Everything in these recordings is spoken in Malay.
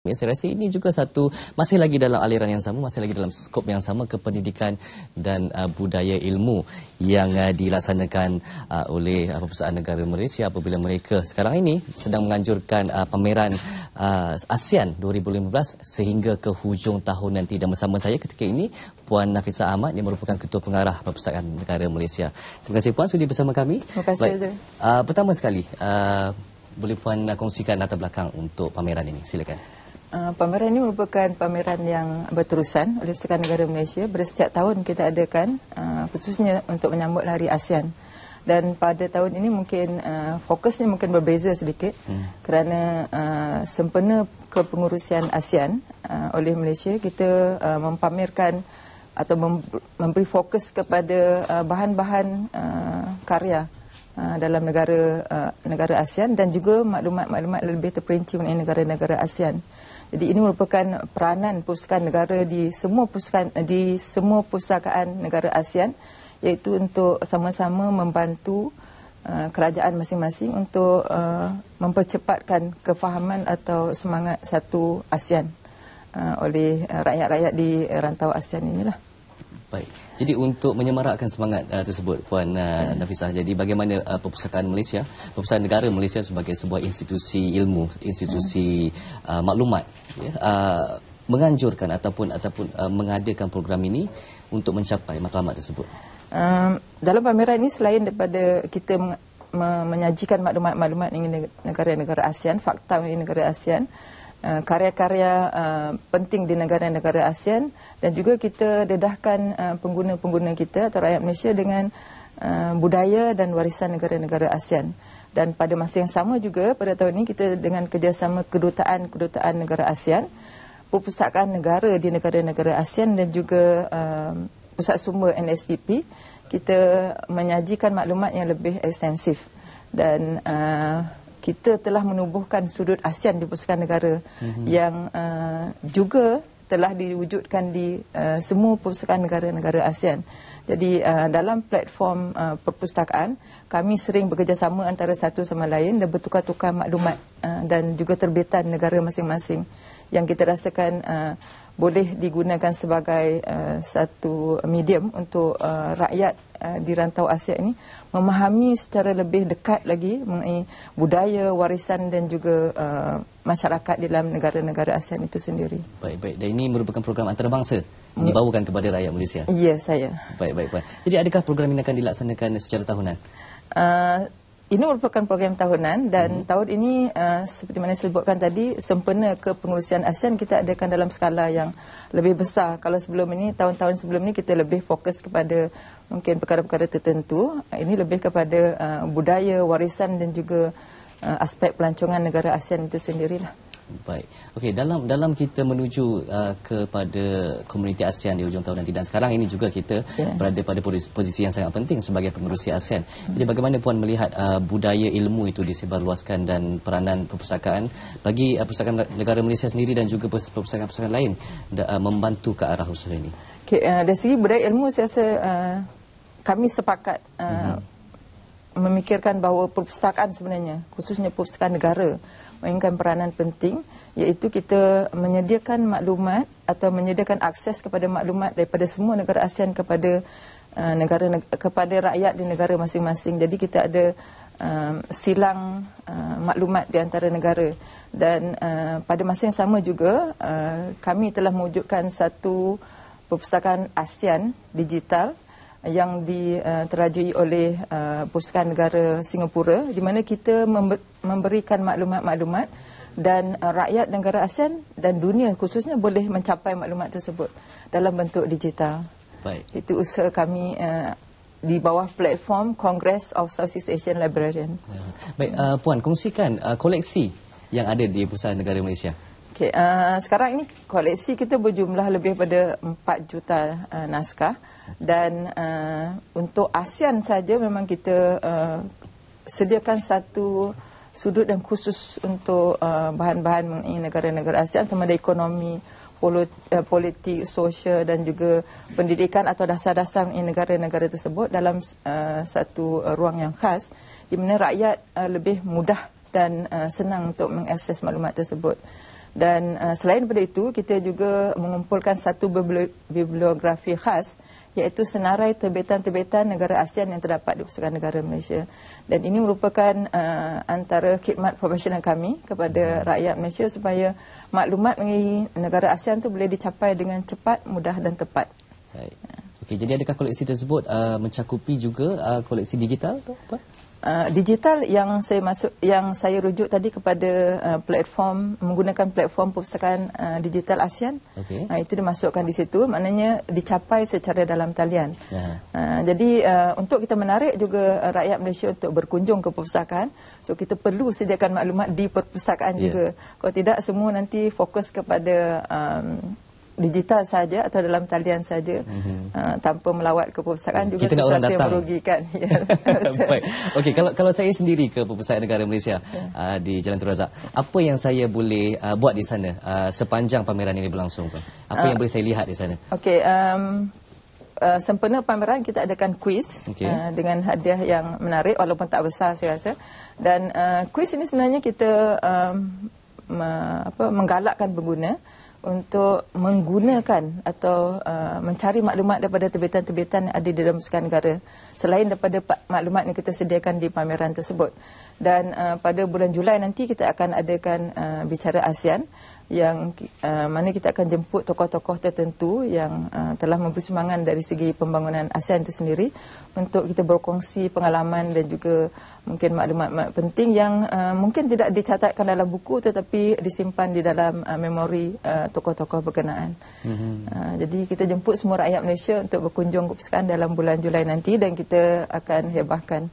Ya, saya rasa ini juga satu masih lagi dalam aliran yang sama, masih lagi dalam skop yang sama kependidikan dan uh, budaya ilmu yang uh, dilaksanakan uh, oleh uh, Perpustakaan Negara Malaysia apabila mereka sekarang ini sedang menganjurkan uh, pameran uh, ASEAN 2015 sehingga ke hujung tahun nanti dan bersama saya ketika ini Puan Nafisa Ahmad yang merupakan Ketua Pengarah perusahaan Negara Malaysia. Terima kasih Puan sudah bersama kami. Terima kasih. Baik, uh, pertama sekali, uh, boleh Puan uh, kongsikan latar belakang untuk pameran ini? Silakan. Eh, pameran ini merupakan pameran yang berterusan oleh Persekutuan Negara Malaysia. Bersetiap tahun kita adakan uh, khususnya untuk menyambut Hari ASEAN. Dan pada tahun ini mungkin uh, fokusnya mungkin berbeza sedikit hmm. kerana uh, sempena kepengurusan ASEAN uh, oleh Malaysia kita uh, mempamerkan atau mem memberi fokus kepada bahan-bahan uh, uh, karya Uh, dalam negara uh, negara ASEAN dan juga maklumat-maklumat lebih terperinci mengenai negara-negara ASEAN. Jadi ini merupakan peranan pusatkan negara di semua pusatkan uh, di semua pusakaan negara ASEAN iaitu untuk sama-sama membantu kerajaan masing-masing untuk mempercepatkan kefahaman atau semangat satu ASEAN oleh rakyat-rakyat di rantau ASEAN inilah. Baik. Jadi untuk menyemarakkan semangat uh, tersebut Puan uh, Nafisah jadi bagaimana uh, perpustakaan Malaysia perpustakaan negara Malaysia sebagai sebuah institusi ilmu institusi hmm. uh, maklumat ya uh, menganjurkan ataupun ataupun uh, mengadakan program ini untuk mencapai matlamat tersebut. Um, dalam pameran ini selain daripada kita menyajikan maklumat-maklumat negara-negara ASEAN, fakta negara ASEAN, Eh, karya-karya uh, uh, penting di negara-negara ASEAN dan juga kita dedahkan uh, pengguna-pengguna kita atau rakyat Malaysia dengan uh, budaya dan warisan negara-negara ASEAN. Dan pada masa yang sama juga pada tahun ini kita dengan kerjasama kedutaan-kedutaan negara ASEAN, perpustakaan negara di negara-negara ASEAN dan juga uh, pusat sumber NSTP, kita menyajikan maklumat yang lebih ekstensif dan uh, kita telah menubuhkan sudut ASEAN di Pusat Negara mm-hmm. yang uh, juga telah diwujudkan di uh, semua pusat negara-negara ASEAN. Jadi uh, dalam platform uh, perpustakaan, kami sering bekerjasama antara satu sama lain dan bertukar-tukar maklumat uh, dan juga terbitan negara masing-masing yang kita rasakan uh, boleh digunakan sebagai uh, satu medium untuk uh, rakyat uh, di rantau Asia ini memahami secara lebih dekat lagi mengenai budaya, warisan dan juga uh, masyarakat dalam negara-negara Asia itu sendiri. Baik-baik. Dan ini merupakan program antarabangsa yang ya. dibawakan kepada rakyat Malaysia. Ya, saya. Baik-baik. Jadi adakah program ini akan dilaksanakan secara tahunan? Uh, ini merupakan program tahunan dan hmm. tahun ini uh, seperti mana saya sebutkan tadi sempena kepengurusan ASEAN kita adakan dalam skala yang lebih besar. Kalau sebelum ini tahun-tahun sebelum ini kita lebih fokus kepada mungkin perkara-perkara tertentu. Ini lebih kepada uh, budaya, warisan dan juga uh, aspek pelancongan negara ASEAN itu sendirilah. Baik. Okey, dalam dalam kita menuju uh, kepada komuniti ASEAN di hujung tahun nanti dan sekarang ini juga kita yeah. berada pada posisi yang sangat penting sebagai pengerusi ASEAN. Hmm. Jadi bagaimana puan melihat uh, budaya ilmu itu disebarluaskan dan peranan perpustakaan bagi uh, perpustakaan negara Malaysia sendiri dan juga perpustakaan-perpustakaan lain uh, membantu ke arah usaha ini? Okey, uh, dari segi budaya ilmu saya rasa uh, kami sepakat uh, hmm. memikirkan bahawa perpustakaan sebenarnya khususnya perpustakaan negara memainkan peranan penting iaitu kita menyediakan maklumat atau menyediakan akses kepada maklumat daripada semua negara ASEAN kepada uh, negara neg kepada rakyat di negara masing-masing. Jadi kita ada uh, silang uh, maklumat di antara negara dan uh, pada masa yang sama juga uh, kami telah mewujudkan satu perpustakaan ASEAN digital uh, yang diterajui eh, oleh eh, Pusatkan Negara Singapura di mana kita memberikan maklumat-maklumat dan eh, rakyat negara ASEAN dan dunia khususnya boleh mencapai maklumat tersebut dalam bentuk digital. Baik. Itu usaha kami di bawah platform Congress of South East Asian Librarian. Ya. Baik, Puan, kongsikan koleksi yang ada di Pusat Negara Malaysia. Okey, uh, sekarang ini koleksi kita berjumlah lebih pada 4 juta uh, naskah dan uh, untuk ASEAN saja memang kita uh, sediakan satu sudut yang khusus untuk uh, bahan-bahan uh, mengenai negara-negara ASEAN sama ada ekonomi, uh, politik, sosial dan juga pendidikan atau dasar-dasar mengenai negara-negara tersebut dalam uh, satu uh, ruang yang khas di mana rakyat uh, lebih mudah dan uh, senang untuk mengakses maklumat tersebut. Dan uh, selain daripada itu, kita juga mengumpulkan satu bibliografi khas iaitu senarai terbitan-terbitan negara ASEAN yang terdapat di Pusatkan Negara Malaysia. Dan ini merupakan uh, antara khidmat profesional kami kepada hmm. rakyat Malaysia supaya maklumat mengenai negara ASEAN itu boleh dicapai dengan cepat, mudah dan tepat. Baik. Okey, jadi adakah koleksi tersebut uh, mencakupi juga uh, koleksi digital tu apa? Uh, digital yang saya masuk yang saya rujuk tadi kepada uh, platform menggunakan platform perpustakaan uh, digital ASEAN okay. uh, itu dimasukkan di situ maknanya dicapai secara dalam talian. Yeah. Uh, jadi uh, untuk kita menarik juga uh, rakyat Malaysia untuk berkunjung ke perpustakaan so kita perlu sediakan maklumat di perpustakaan yeah. juga. Kalau tidak semua nanti fokus kepada um, digital saja atau dalam talian saja mm -hmm. uh, tanpa melawat ke perpustakaan juga sesuatu yang merugikan. Ya, Baik. Okey, kalau kalau saya sendiri ke perpustakaan negara Malaysia yeah. uh, di Jalan Terasa, apa yang saya boleh uh, buat di sana uh, sepanjang pameran ini berlangsung? Apa uh, yang boleh saya lihat di sana? Okey, um, Uh, sempena pameran kita adakan kuis okay. uh, dengan hadiah yang menarik walaupun tak besar saya rasa dan uh, kuis ini sebenarnya kita um, me apa, menggalakkan pengguna untuk menggunakan atau uh, mencari maklumat daripada terbitan-terbitan yang ada di dalam sekolah negara selain daripada maklumat yang kita sediakan di pameran tersebut. Dan uh, pada bulan Julai nanti kita akan adakan uh, bicara ASEAN yang uh, mana kita akan jemput tokoh-tokoh tertentu yang uh, telah memberi sumbangan dari segi pembangunan ASEAN itu sendiri untuk kita berkongsi pengalaman dan juga mungkin maklumat-maklumat penting yang uh, mungkin tidak dicatatkan dalam buku tetapi disimpan di dalam uh, memori uh, tokoh-tokoh berkenaan. Mm-hmm. Uh, jadi kita jemput semua rakyat Malaysia untuk berkunjung ke Pusakan dalam bulan Julai nanti dan kita akan hebahkan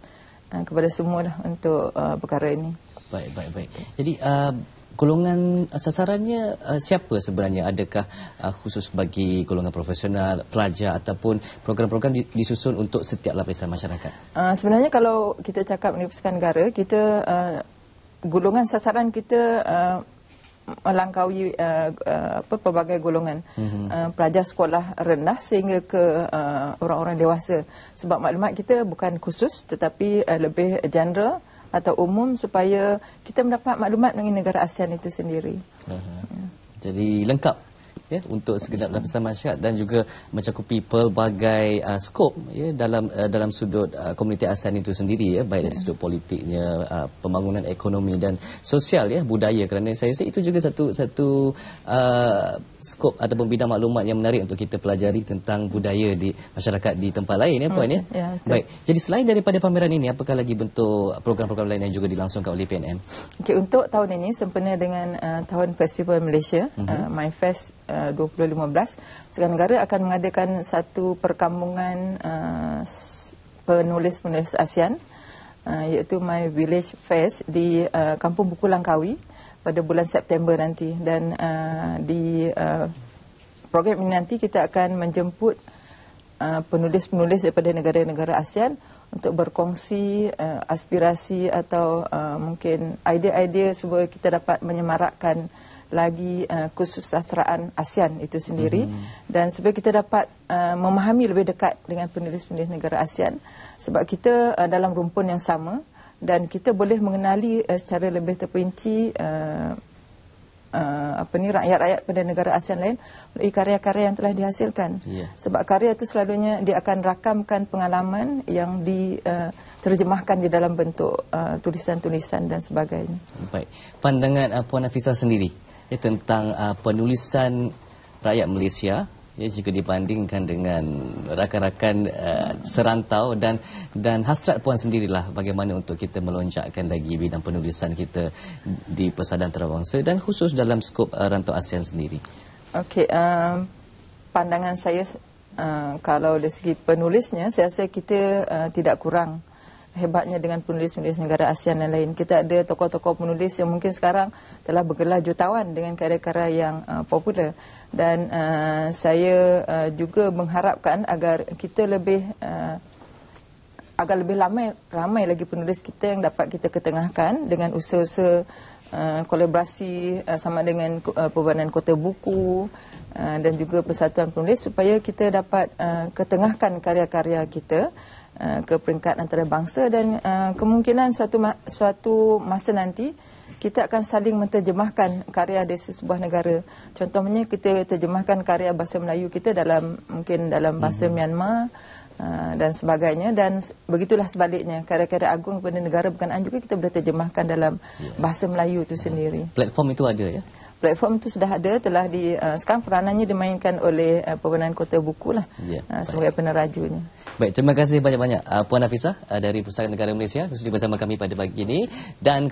uh, kepada semua untuk uh, perkara ini. Baik, baik, baik. Jadi uh golongan eh, sasarannya uh, siapa sebenarnya? Adakah uh, khusus bagi golongan profesional, pelajar ataupun program-program di, disusun untuk setiap lapisan masyarakat? Uh, sebenarnya kalau kita cakap Universiti Negara, kita uh, golongan sasaran kita uh, melangkaui uh, apa, pelbagai golongan. Mm -hmm. uh, pelajar sekolah rendah sehingga ke orang-orang uh, dewasa. Sebab maklumat kita bukan khusus tetapi uh, lebih general atau umum supaya kita mendapat maklumat mengenai negara ASEAN itu sendiri. Uh -huh. ya. Jadi lengkap ya untuk segenap lapisan masyarakat dan juga mencakupi pelbagai uh, skop ya dalam uh, dalam sudut uh, komuniti ASEAN itu sendiri ya baik dari ya. sudut politiknya uh, pembangunan ekonomi dan sosial ya budaya kerana saya rasa itu juga satu satu uh, skop ataupun bidang maklumat yang menarik untuk kita pelajari tentang budaya di masyarakat di tempat lain ya puan ya, hmm, ya baik jadi selain daripada pameran ini apakah lagi bentuk program-program lain yang juga dilangsungkan oleh PNM Okay untuk tahun ini sempena dengan uh, tahun festival Malaysia uh mhm. -huh. uh, my uh, 2015 sekarang Negara akan mengadakan satu perkampungan uh, penulis-penulis ASEAN uh, iaitu My Village Fest di uh, Kampung Buku Langkawi pada bulan September nanti dan di program ini nanti kita akan menjemput penulis-penulis daripada negara-negara ASEAN untuk berkongsi uh, aspirasi atau uh, mungkin idea-idea supaya kita dapat menyemarakkan uh, lagi uh, eh, kursus ASEAN itu sendiri mm -hmm. dan supaya kita dapat uh, memahami lebih dekat dengan penulis-penulis negara ASEAN sebab kita uh, dalam rumpun yang sama dan kita boleh mengenali uh, secara lebih terperinci uh, Uh, apa ni rakyat-rakyat pada negara ASEAN lain melalui karya-karya yang telah dihasilkan yeah. sebab karya itu selalunya dia akan rakamkan pengalaman yang di uh, terjemahkan di dalam bentuk tulisan-tulisan uh, dan sebagainya. Baik. Pandangan uh, Puan Afisa sendiri ya, tentang uh, penulisan rakyat Malaysia ya, jika dibandingkan dengan rakan-rakan uh, serantau dan dan hasrat puan sendirilah bagaimana untuk kita melonjakkan lagi bidang penulisan kita di persadaan terawangsa dan khusus dalam skop uh, rantau ASEAN sendiri. Okey, uh, pandangan saya uh, kalau dari segi penulisnya saya rasa kita uh, tidak kurang hebatnya dengan penulis-penulis negara ASEAN dan lain. Kita ada tokoh-tokoh penulis yang mungkin sekarang telah bergelar jutawan dengan karya-karya yang uh, popular. Dan uh, saya uh, juga mengharapkan agar kita lebih uh, agar lebih ramai ramai lagi penulis kita yang dapat kita ketengahkan dengan usaha-usaha Eh, kolaborasi uh, sama dengan uh, eh, perbanan kota buku uh, dan juga persatuan penulis supaya kita dapat uh, ketengahkan karya-karya kita uh, ke peringkat antarabangsa dan uh, kemungkinan suatu, ma suatu masa nanti kita akan saling menterjemahkan karya dari sebuah negara. Contohnya kita terjemahkan karya bahasa Melayu kita dalam mungkin dalam bahasa mm -hmm. Myanmar Ah, dan sebagainya dan begitulah sebaliknya kadang-kadang agung kepada negara bukan juga kita boleh terjemahkan dalam ya. bahasa Melayu itu sendiri platform itu ada ya platform itu sudah ada telah di uh, sekarang peranannya dimainkan oleh uh, ah, perbenaan kota bukulah ya, uh, sebagai penerajunya baik terima kasih banyak-banyak uh, puan Hafizah uh, dari pusat negara Malaysia sudah bersama kami pada pagi ini dan